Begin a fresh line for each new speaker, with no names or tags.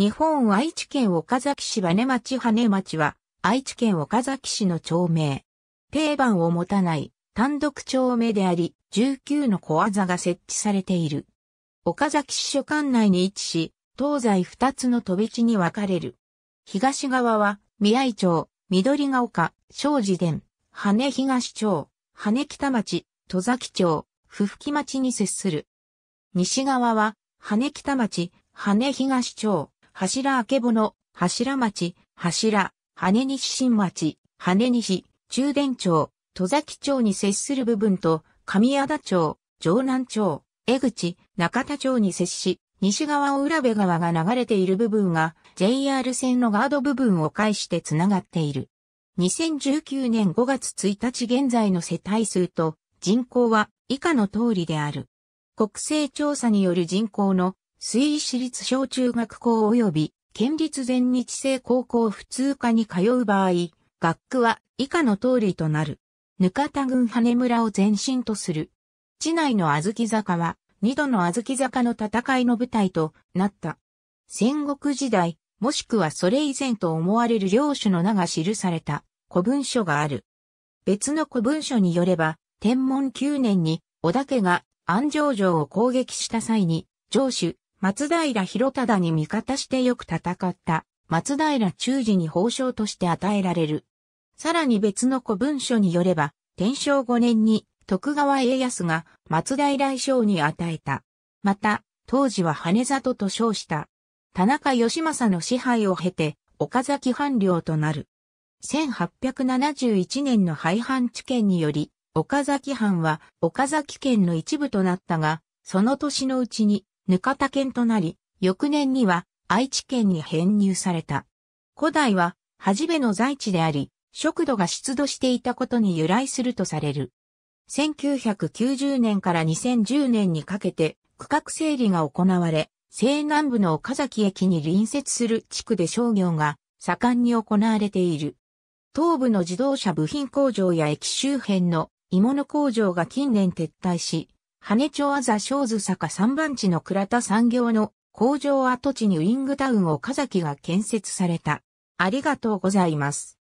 日本愛知県岡崎市羽根町羽根町は、愛知県岡崎市の町名。定番を持たない単独町名であり、19の小技が設置されている。岡崎市所管内に位置し、東西2つの飛び地に分かれる。東側は、宮井町、緑ヶ丘、庄司殿、羽東町、羽北町、戸崎町、ふき町に接する。西側は、羽北町、羽東町、柱あけぼの、柱町、柱、羽西新町、羽西、中電町、戸崎町に接する部分と、上和田町、城南町、江口、中田町に接し、西側を浦部川が流れている部分が JR 線のガード部分を介してつながっている。2019年5月1日現在の世帯数と人口は以下の通りである。国勢調査による人口の水市立小中学校及び県立全日制高校普通科に通う場合、学区は以下の通りとなる。ぬかた郡羽村を前身とする。地内の小豆坂は、二度の小豆坂の戦いの舞台となった。戦国時代、もしくはそれ以前と思われる領主の名が記された古文書がある。別の古文書によれば、天文9年に織田家が安城城を攻撃した際に、城主、松平広忠に味方してよく戦った、松平忠治に褒章として与えられる。さらに別の古文書によれば、天正5年に徳川家康が松平将に与えた。また、当時は羽里と称した。田中義政の支配を経て、岡崎藩領となる。1871年の廃藩置県により、岡崎藩は岡崎県の一部となったが、その年のうちにぬかた県となり、翌年には愛知県に編入された。古代は、はじめの在地であり、食土が出土していたことに由来するとされる。1990年から2010年にかけて、区画整理が行われ、西南部の岡崎駅に隣接する地区で商業が盛んに行われている。東部の自動車部品工場や駅周辺の鋳物工場が近年撤退し、羽町あざ小図坂3番地の倉田産業の工場跡地にウィングタウンを岡崎が建設された。ありがとうございます。